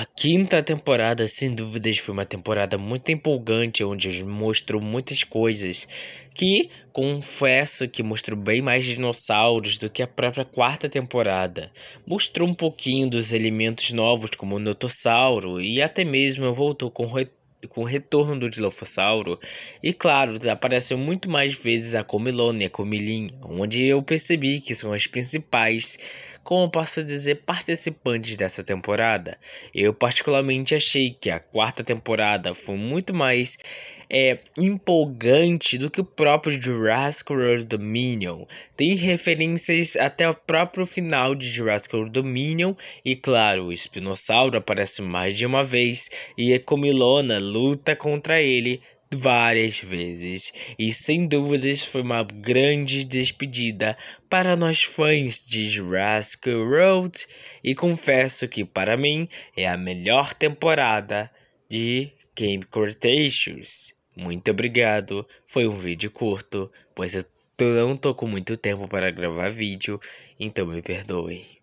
A quinta temporada, sem dúvidas, foi uma temporada muito empolgante, onde mostrou muitas coisas que confesso que mostrou bem mais dinossauros do que a própria quarta temporada. Mostrou um pouquinho dos elementos novos, como o Notossauro, e até mesmo voltou com o com o retorno do Dilophosauro. E claro, apareceu muito mais vezes a Comilônia, a Comilinha, onde eu percebi que são as principais como posso dizer, participantes dessa temporada. Eu particularmente achei que a quarta temporada foi muito mais é, empolgante do que o próprio Jurassic World Dominion. Tem referências até o próprio final de Jurassic World Dominion e claro, o espinossauro aparece mais de uma vez e a Comilona luta contra ele várias vezes e sem dúvidas foi uma grande despedida para nós fãs de Jurassic World e confesso que para mim é a melhor temporada de Game Cretaceous. Muito obrigado, foi um vídeo curto, pois eu não tô com muito tempo para gravar vídeo, então me perdoe.